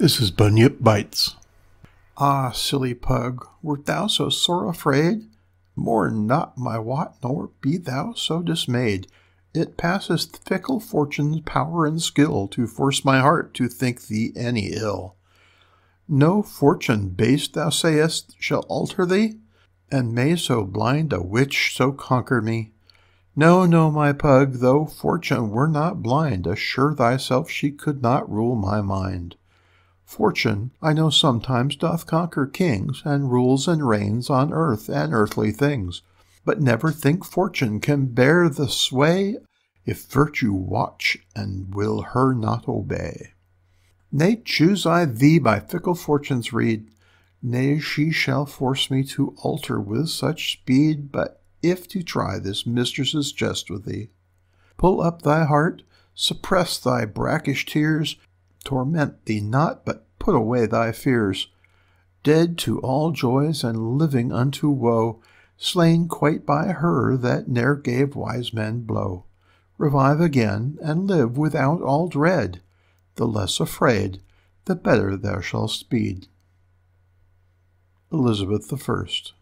This is Bunyip Bites. Ah, silly pug, wert thou so sore afraid? More not, my wot, nor be thou so dismayed. It passeth fickle fortune's power and skill to force my heart to think thee any ill. No fortune base, thou sayest, shall alter thee, and may so blind a witch so conquer me. No, no, my pug, though fortune were not blind, assure thyself she could not rule my mind. Fortune, I know sometimes doth conquer kings, and rules and reigns on earth and earthly things. But never think fortune can bear the sway, if virtue watch and will her not obey. Nay, choose I thee by fickle fortune's reed, nay, she shall force me to alter with such speed, but if to try this mistress's jest with thee. Pull up thy heart, suppress thy brackish tears, torment thee not, but put away thy fears. Dead to all joys and living unto woe, slain quite by her that ne'er gave wise men blow. Revive again and live without all dread. The less afraid, the better thou shalt speed. Elizabeth the First.